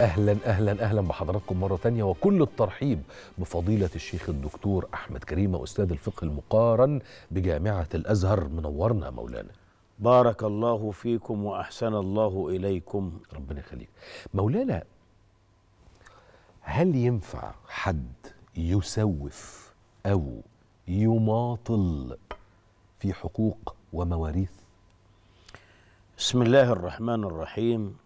اهلا اهلا اهلا بحضراتكم مره تانية وكل الترحيب بفضيله الشيخ الدكتور احمد كريم استاذ الفقه المقارن بجامعه الازهر منورنا مولانا بارك الله فيكم واحسن الله اليكم ربنا يخليك مولانا هل ينفع حد يسوف او يماطل في حقوق ومواريث بسم الله الرحمن الرحيم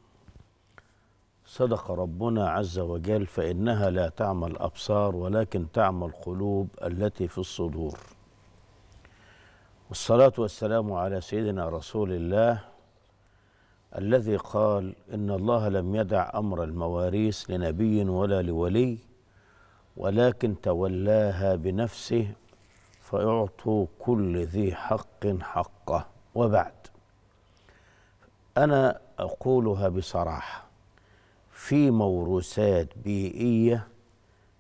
صدق ربنا عز وجل فإنها لا تعمى الأبصار ولكن تعمى القلوب التي في الصدور والصلاة والسلام على سيدنا رسول الله الذي قال إن الله لم يدع أمر المواريث لنبي ولا لولي ولكن تولاها بنفسه فيعطوا كل ذي حق حقه وبعد أنا أقولها بصراحة في موروثات بيئيه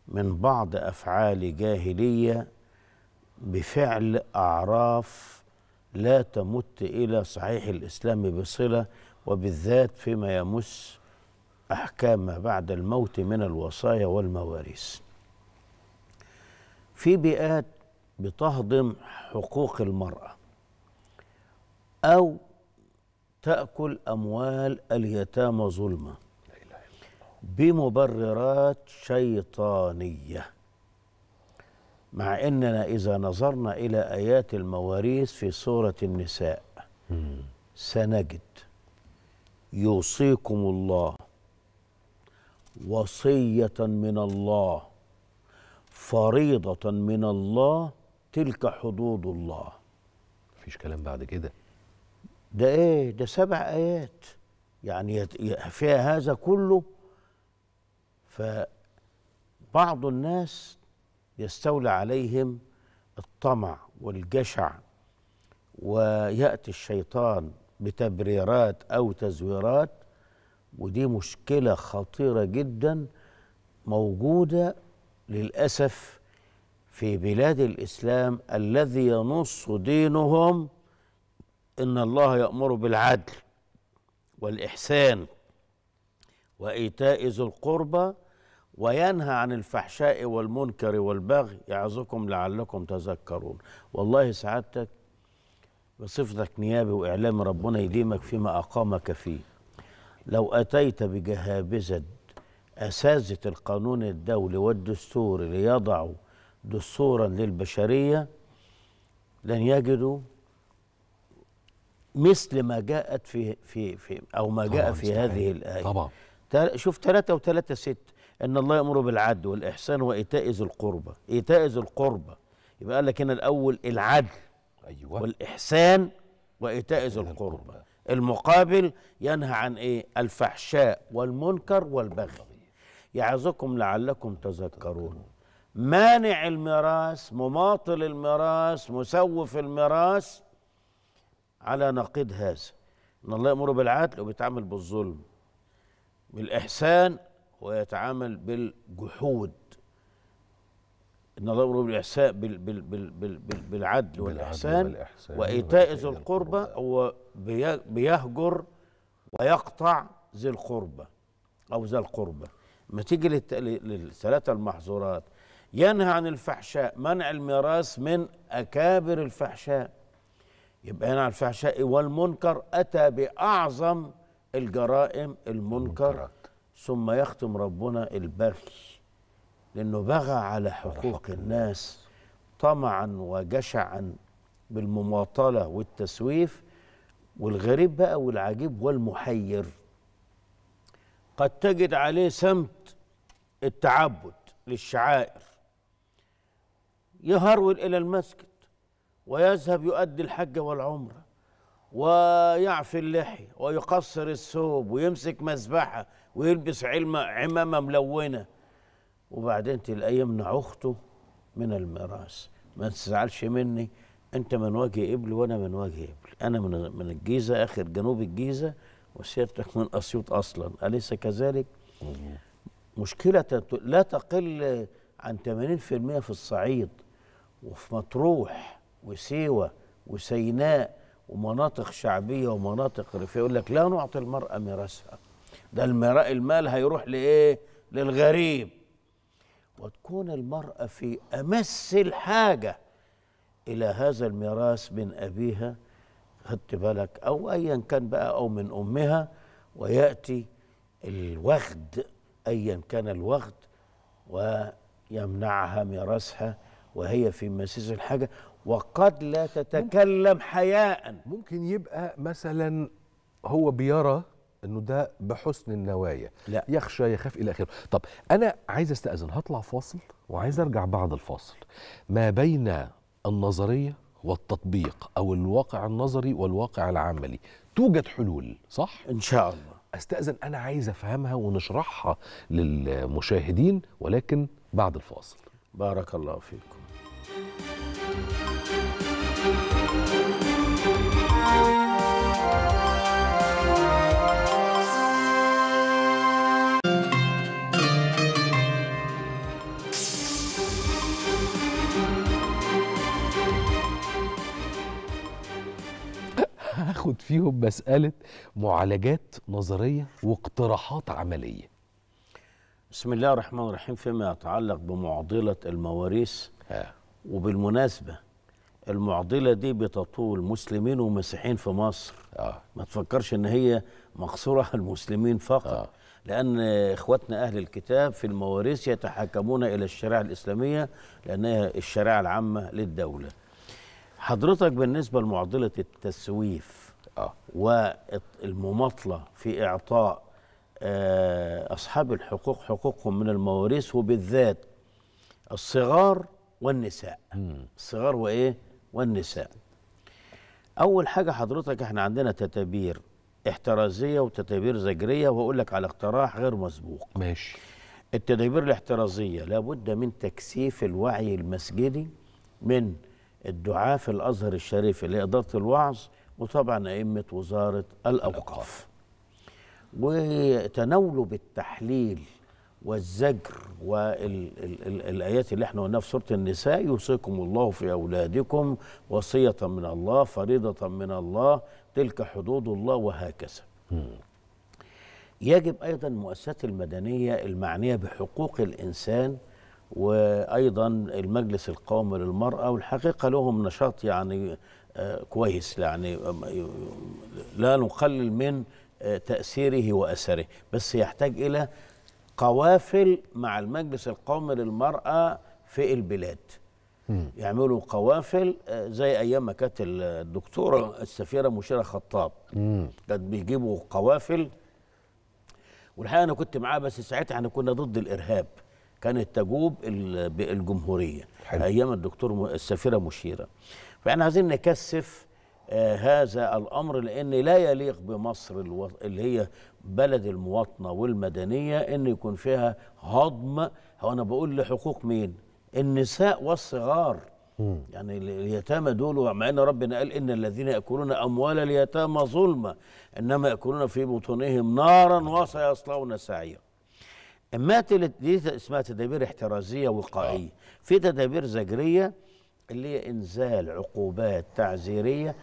من بعض افعال جاهليه بفعل اعراف لا تمت الى صحيح الاسلام بصله وبالذات فيما يمس احكام ما بعد الموت من الوصايا والمواريث في بيئات بتهضم حقوق المراه او تاكل اموال اليتامى ظلمه بمبررات شيطانيه مع اننا اذا نظرنا الى ايات المواريث في سوره النساء سنجد يوصيكم الله وصيه من الله فريضه من الله تلك حدود الله مفيش كلام بعد كده ده ايه ده سبع ايات يعني فيها هذا كله فبعض الناس يستولى عليهم الطمع والجشع وياتي الشيطان بتبريرات او تزويرات ودي مشكله خطيره جدا موجوده للاسف في بلاد الاسلام الذي ينص دينهم ان الله يامر بالعدل والاحسان وايتاء ذي القربى وينهى عن الفحشاء والمنكر والبغي يعظكم لعلكم تذكرون والله سعادتك بصفتك نيابي وإعلامي ربنا يديمك فيما أقامك فيه لو أتيت بجهابذة أساتذة القانون الدولي والدستور ليضعوا دستورا للبشرية لن يجدوا مثل ما جاءت في في في أو ما جاء في هذه الآية طبعا شوف 3 و 3 6 ان الله يامر بالعدل والاحسان وايتاء ذي القربى ايتاء ذي القربى يبقى قال لك هنا الاول العدل ايوه والاحسان وايتاء ذي القربى المقابل ينهى عن ايه الفحشاء والمنكر والبغي يعظكم لعلكم تذكرون مانع الميراث مماطل الميراث مسوف الميراث على نقيض هذا ان الله يامر بالعدل وبيتعامل بالظلم بالاحسان ويتعامل بالجحود ان الله بالاحساء بال بال بال بال بال بالعدل والاحسان وايتاء ذي القربى هو بيهجر ويقطع ذي القربى او ذا القربى ما تيجي للثلاثه المحظورات ينهى عن الفحشاء منع الميراث من اكابر الفحشاء يبقى ينهى عن الفحشاء والمنكر اتى باعظم الجرائم المنكر ثم يختم ربنا البغي لأنه بغى على حقوق الناس طمعا وجشعا بالمماطلة والتسويف والغريب بقى والعجيب والمحير قد تجد عليه سمت التعبد للشعائر يهرول إلى المسجد ويذهب يؤدي الحج والعمرة ويعفي اللحية ويقصر الثوب ويمسك مذبحة ويلبس علمة عمامة ملونة وبعدين تلاقيه يمنع أخته من الميراث ما تزعلش مني أنت من وجه إبل وأنا من وجه إبل أنا من من الجيزة آخر جنوب الجيزة وسيرتك من أسيوط أصلا أليس كذلك؟ مشكلة لا تقل عن 80% في الصعيد وفي مطروح وسيوة وسيناء ومناطق شعبيه ومناطق ريفيه يقول لك لا نعطي المراه ميراثها ده المال هيروح لايه للغريب وتكون المراه في امس الحاجه الى هذا الميراث من ابيها خدت بالك او ايا كان بقى او من امها وياتي الوغد ايا كان الوغد ويمنعها ميراثها وهي في مسيس الحاجه وقد لا تتكلم حياء ممكن يبقى مثلا هو بيرى انه ده بحسن النوايا لا. يخشى يخاف الى اخره طب انا عايز استاذن هطلع فاصل وعايز ارجع بعد الفاصل ما بين النظريه والتطبيق او الواقع النظري والواقع العملي توجد حلول صح ان شاء الله استاذن انا عايز افهمها ونشرحها للمشاهدين ولكن بعد الفاصل بارك الله فيكم فيهم مسألة معالجات نظرية واقتراحات عملية بسم الله الرحمن الرحيم فيما يتعلق بمعضلة المواريث آه. وبالمناسبة المعضلة دي بتطول مسلمين ومسيحيين في مصر آه. ما تفكرش ان هي مقصورة على المسلمين فقط آه. لأن إخواتنا أهل الكتاب في المواريث يتحاكمون إلى الشريعة الإسلامية لأنها الشريعة العامة للدولة حضرتك بالنسبه لمعضله التسويف اه والمماطله في اعطاء آه، اصحاب الحقوق حقوقهم من المواريث وبالذات الصغار والنساء الصغار وايه والنساء اول حاجه حضرتك احنا عندنا تتابير احترازيه وتتابير زجريه واقول لك على اقتراح غير مسبوق ماشي التدابير الاحترازيه لابد من تكثيف الوعي المسجدي من الدعاة في الأزهر الشريف اللي هي إدارة الوعظ وطبعا أئمة وزارة الأوقاف وتناولوا بالتحليل والزجر والآيات اللي احنا قلناها في سورة النساء يوصيكم الله في أولادكم وصية من الله فريضة من الله تلك حدود الله وهكذا يجب أيضا المؤسسات المدنية المعنية بحقوق الإنسان وايضا المجلس القومي للمراه والحقيقه لهم نشاط يعني آه، كويس يعني لا نقلل من آه، تاثيره واثره بس يحتاج الى قوافل مع المجلس القومي للمراه في البلاد يعملوا قوافل آه، زي ايام ما كانت الدكتوره السفيره مشيره خطاب كانت بيجيبوا قوافل والحقيقه انا كنت معاه بس ساعتها احنا كنا ضد الارهاب كانت تجوب الجمهوريه حلو. ايام الدكتور السفيره مشيره فاحنا عايزين نكثف آه هذا الامر لان لا يليق بمصر الو... اللي هي بلد المواطنه والمدنيه ان يكون فيها هضم هو انا بقول لحقوق مين النساء والصغار مم. يعني اليتامى دول مع ان ربنا قال ان الذين ياكلون اموال اليتامى ظلما انما ياكلون في بطونهم نارا وسيصلون سعيرا اما دي اسمها تدابير احترازيه وقائيه آه. في تدابير زجريه اللي هي انزال عقوبات تعزيريه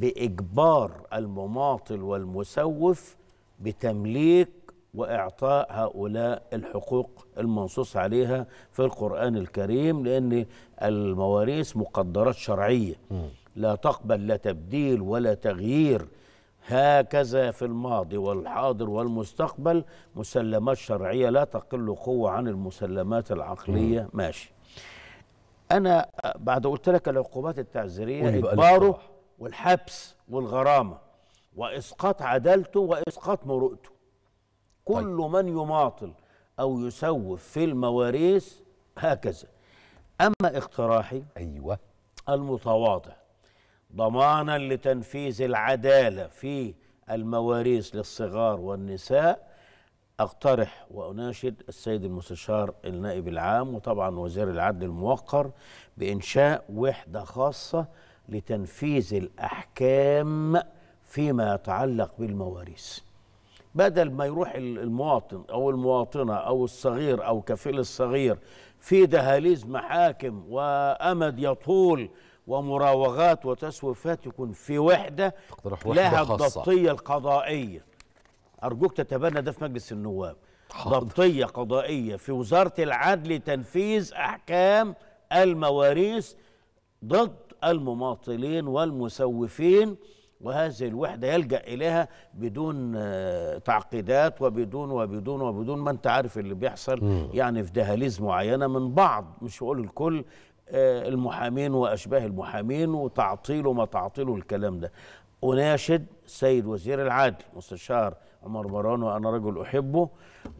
باجبار المماطل والمسوف بتمليك واعطاء هؤلاء الحقوق المنصوص عليها في القران الكريم لان المواريث مقدرات شرعيه لا تقبل لا تبديل ولا تغيير هكذا في الماضي والحاضر والمستقبل مسلمات شرعية لا تقل قوة عن المسلمات العقلية ماشي أنا بعد قلت لك العقوبات التعزيرية إجباره والحبس والغرامة وإسقاط عدالته وإسقاط مروءته كل طيب. من يماطل أو يسوف في المواريث هكذا أما اقتراحي أيوة المتواضع ضمانا لتنفيذ العدالة في المواريث للصغار والنساء أقترح وأناشد السيد المستشار النائب العام وطبعا وزير العدل الموقر بإنشاء وحدة خاصة لتنفيذ الأحكام فيما يتعلق بالمواريث بدل ما يروح المواطن أو المواطنة أو الصغير أو كفيل الصغير في دهاليز محاكم وأمد يطول ومراوغات وتسويفات يكون في وحده لها الضبطيه القضائيه ارجوك تتبنى ده في مجلس النواب ضبطيه قضائيه في وزاره العدل تنفيذ احكام المواريث ضد المماطلين والمسوفين وهذه الوحده يلجا اليها بدون آه، تعقيدات وبدون وبدون وبدون ما انت عارف اللي بيحصل م. يعني في دهاليز معينه من بعض مش هقول الكل آه، المحامين وأشباه المحامين وتعطيله ما تعطيله الكلام ده أناشد السيد وزير العدل مستشار عمر مروان وأنا رجل أحبه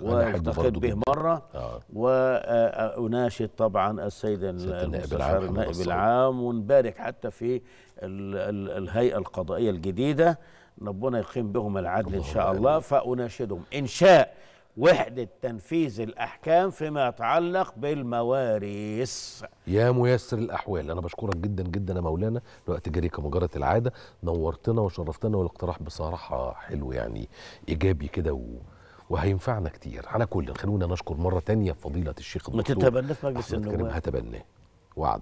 والتقيت به مرة آه. وأناشد طبعا السيد المستشار النائب العام ونبارك حتى في ال ال الهيئة القضائية الجديدة ربنا يقيم بهم العدل إن شاء الله فأناشدهم إن شاء وحدة تنفيذ الأحكام فيما يتعلق بالمواريث يا ميسر الأحوال أنا بشكرك جدا جدا يا مولانا الوقت جري كمجرة العادة نورتنا وشرفتنا والاقتراح بصراحة حلو يعني إيجابي كده و... وهينفعنا كتير على كل خلونا نشكر مرة تانية فضيلة الشيخ الدكتور ما تتبناه في مجلس النواب هتبناه وعد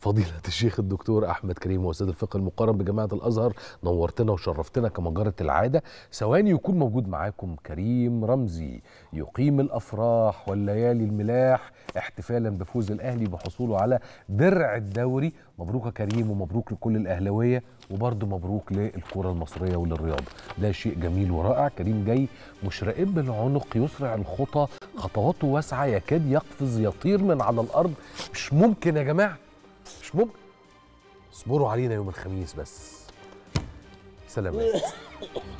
فضيلة الشيخ الدكتور أحمد كريم وأستاذ الفقه المقرب بجامعة الأزهر نورتنا وشرفتنا كما جرت العادة ثواني يكون موجود معاكم كريم رمزي يقيم الأفراح والليالي الملاح احتفالا بفوز الأهلي بحصوله على درع الدوري مبروك يا كريم ومبروك لكل الأهلاوية وبرضه مبروك للكرة المصرية وللرياضة ده شيء جميل ورائع كريم جاي مش راقب بالعنق يسرع الخطى خطواته واسعة يكاد يقفز يطير من على الأرض مش ممكن يا جماعة مش ممكن اصبروا علينا يوم الخميس بس سلامات